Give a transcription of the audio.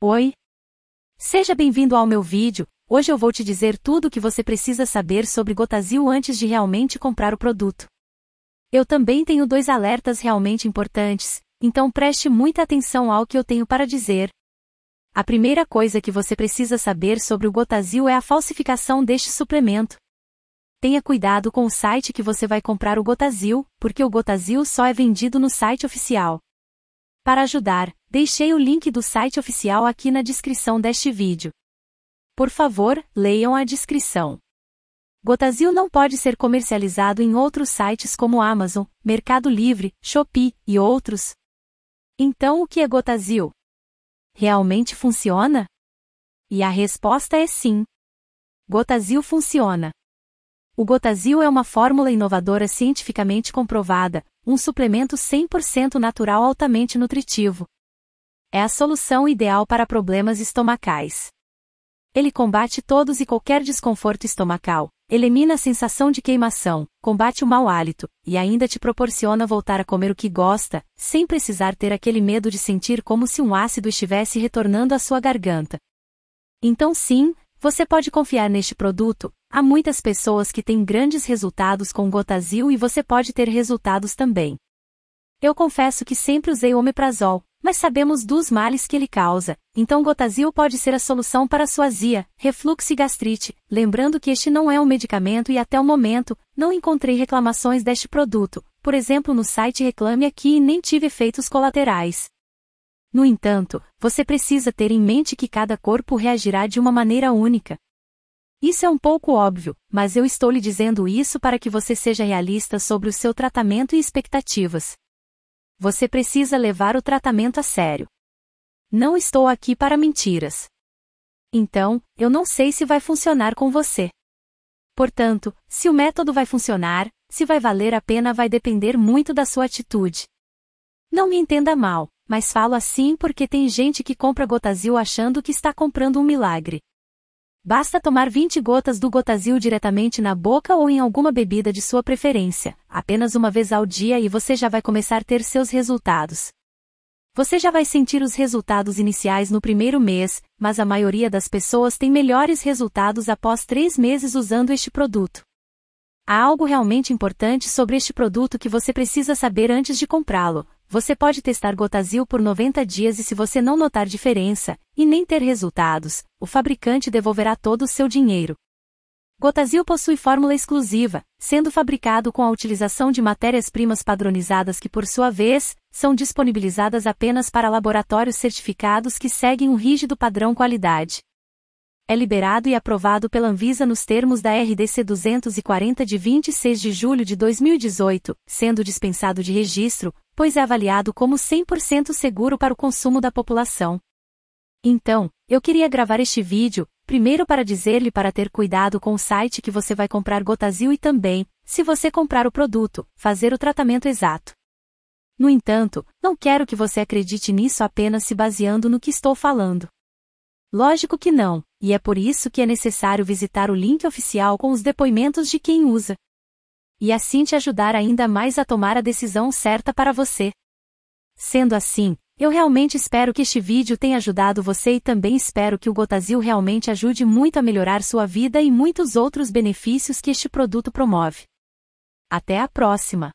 Oi! Seja bem-vindo ao meu vídeo, hoje eu vou te dizer tudo o que você precisa saber sobre Gotazil antes de realmente comprar o produto. Eu também tenho dois alertas realmente importantes, então preste muita atenção ao que eu tenho para dizer. A primeira coisa que você precisa saber sobre o Gotazil é a falsificação deste suplemento. Tenha cuidado com o site que você vai comprar o Gotazil, porque o Gotazil só é vendido no site oficial. Para ajudar, Deixei o link do site oficial aqui na descrição deste vídeo. Por favor, leiam a descrição. Gotazil não pode ser comercializado em outros sites como Amazon, Mercado Livre, Shopee e outros. Então o que é Gotazil? Realmente funciona? E a resposta é sim. Gotazil funciona. O Gotazil é uma fórmula inovadora cientificamente comprovada, um suplemento 100% natural altamente nutritivo, é a solução ideal para problemas estomacais. Ele combate todos e qualquer desconforto estomacal, elimina a sensação de queimação, combate o mau hálito, e ainda te proporciona voltar a comer o que gosta, sem precisar ter aquele medo de sentir como se um ácido estivesse retornando à sua garganta. Então sim, você pode confiar neste produto, há muitas pessoas que têm grandes resultados com Gotazil e você pode ter resultados também. Eu confesso que sempre usei omeprazol, mas sabemos dos males que ele causa, então Gotazil pode ser a solução para sua azia, refluxo e gastrite, lembrando que este não é um medicamento e até o momento, não encontrei reclamações deste produto, por exemplo no site Reclame Aqui e nem tive efeitos colaterais. No entanto, você precisa ter em mente que cada corpo reagirá de uma maneira única. Isso é um pouco óbvio, mas eu estou lhe dizendo isso para que você seja realista sobre o seu tratamento e expectativas. Você precisa levar o tratamento a sério. Não estou aqui para mentiras. Então, eu não sei se vai funcionar com você. Portanto, se o método vai funcionar, se vai valer a pena vai depender muito da sua atitude. Não me entenda mal, mas falo assim porque tem gente que compra Gotazil achando que está comprando um milagre. Basta tomar 20 gotas do Gotazil diretamente na boca ou em alguma bebida de sua preferência, apenas uma vez ao dia e você já vai começar a ter seus resultados. Você já vai sentir os resultados iniciais no primeiro mês, mas a maioria das pessoas tem melhores resultados após três meses usando este produto. Há algo realmente importante sobre este produto que você precisa saber antes de comprá-lo. Você pode testar Gotazil por 90 dias e se você não notar diferença, e nem ter resultados, o fabricante devolverá todo o seu dinheiro. Gotasil possui fórmula exclusiva, sendo fabricado com a utilização de matérias-primas padronizadas que, por sua vez, são disponibilizadas apenas para laboratórios certificados que seguem um rígido padrão qualidade. É liberado e aprovado pela Anvisa nos termos da RDC 240 de 26 de julho de 2018, sendo dispensado de registro, pois é avaliado como 100% seguro para o consumo da população. Então, eu queria gravar este vídeo, primeiro para dizer-lhe para ter cuidado com o site que você vai comprar Gotazil e também, se você comprar o produto, fazer o tratamento exato. No entanto, não quero que você acredite nisso apenas se baseando no que estou falando. Lógico que não, e é por isso que é necessário visitar o link oficial com os depoimentos de quem usa. E assim te ajudar ainda mais a tomar a decisão certa para você. Sendo assim, eu realmente espero que este vídeo tenha ajudado você e também espero que o Gotazil realmente ajude muito a melhorar sua vida e muitos outros benefícios que este produto promove. Até a próxima!